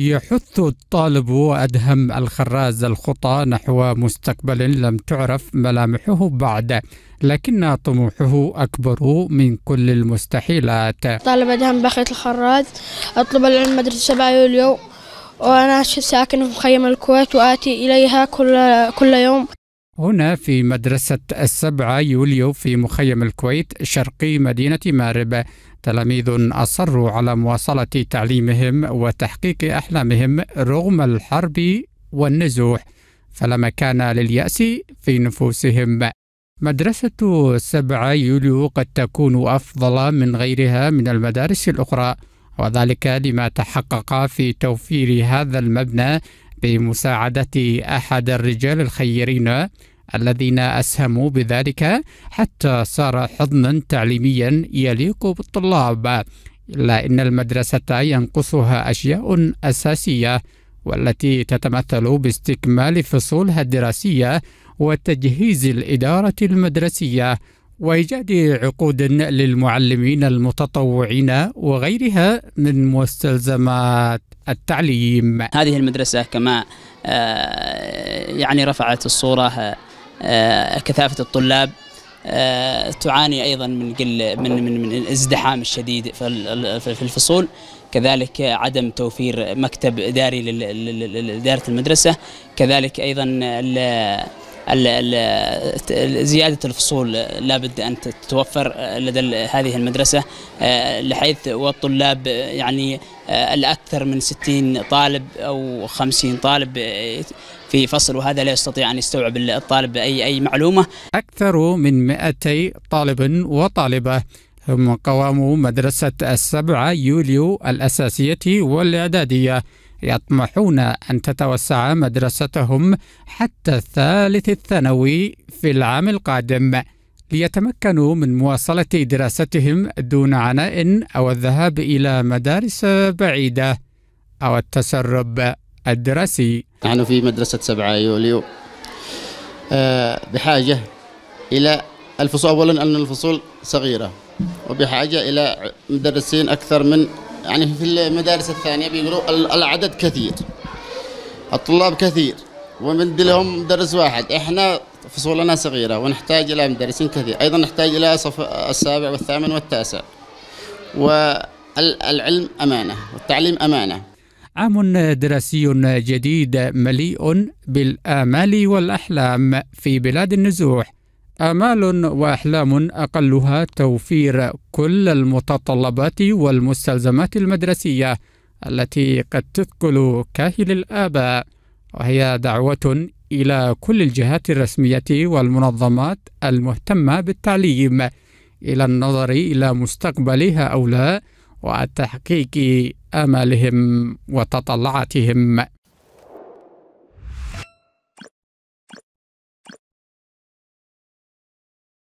يحث الطالب أدهم الخراز الخطى نحو مستقبل لم تعرف ملامحه بعد لكن طموحه أكبر من كل المستحيلات طالب أدهم بخيت الخراز أطلب العلم مدرسة يوليو وأنا ساكن في مخيم الكويت وآتي إليها كل, كل يوم هنا في مدرسة السبعة يوليو في مخيم الكويت شرقي مدينة مارب تلاميذ أصروا على مواصلة تعليمهم وتحقيق أحلامهم رغم الحرب والنزوح فلا مكان لليأس في نفوسهم مدرسة 7 يوليو قد تكون أفضل من غيرها من المدارس الأخرى وذلك لما تحقق في توفير هذا المبنى بمساعدة أحد الرجال الخيرين الذين أسهموا بذلك حتى صار حضنا تعليميا يليق بالطلاب إلا إن المدرسة ينقصها أشياء أساسية والتي تتمثل باستكمال فصولها الدراسية وتجهيز الإدارة المدرسية وإيجاد عقود للمعلمين المتطوعين وغيرها من مستلزمات التعليم هذه المدرسة كما آه، يعني رفعت الصورة آه، كثافه الطلاب آه، تعاني ايضا من قل من من, من الازدحام الشديد في الفصول كذلك عدم توفير مكتب اداري لاداره المدرسه كذلك ايضا زيادة الفصول لابد أن تتوفر آه، لدى هذه المدرسة آه، لحيث والطلاب آه، يعني الأكثر من 60 طالب أو 50 طالب في فصل وهذا لا يستطيع أن يستوعب الطالب أي أي معلومة أكثر من 200 طالب وطالبة هم قوام مدرسة السبعة يوليو الأساسية والإعدادية يطمحون أن تتوسع مدرستهم حتى الثالث الثانوي في العام القادم ليتمكنوا من مواصلة دراستهم دون عناء أو الذهاب إلى مدارس بعيدة أو التسرب الدراسي نحن في مدرسة 7 يوليو آه، بحاجة إلى الفصول أولا أن الفصول صغيرة وبحاجة إلى مدرسين أكثر من يعني في المدارس الثانية بيقولوا العدد كثير الطلاب كثير ومد لهم مدرس واحد احنا فصولنا صغيرة ونحتاج إلى مدرسين كثير أيضا نحتاج إلى صف السابع والثامن والتاسع والعلم أمانة والتعليم أمانة عام دراسي جديد مليء بالآمال والأحلام في بلاد النزوح آمال وأحلام أقلها توفير كل المتطلبات والمستلزمات المدرسية التي قد تثقل كاهل الآباء وهي دعوة إلى كل الجهات الرسمية والمنظمات المهتمة بالتعليم إلى النظر إلى مستقبل هؤلاء وتحقيق آمالهم وتطلعاتهم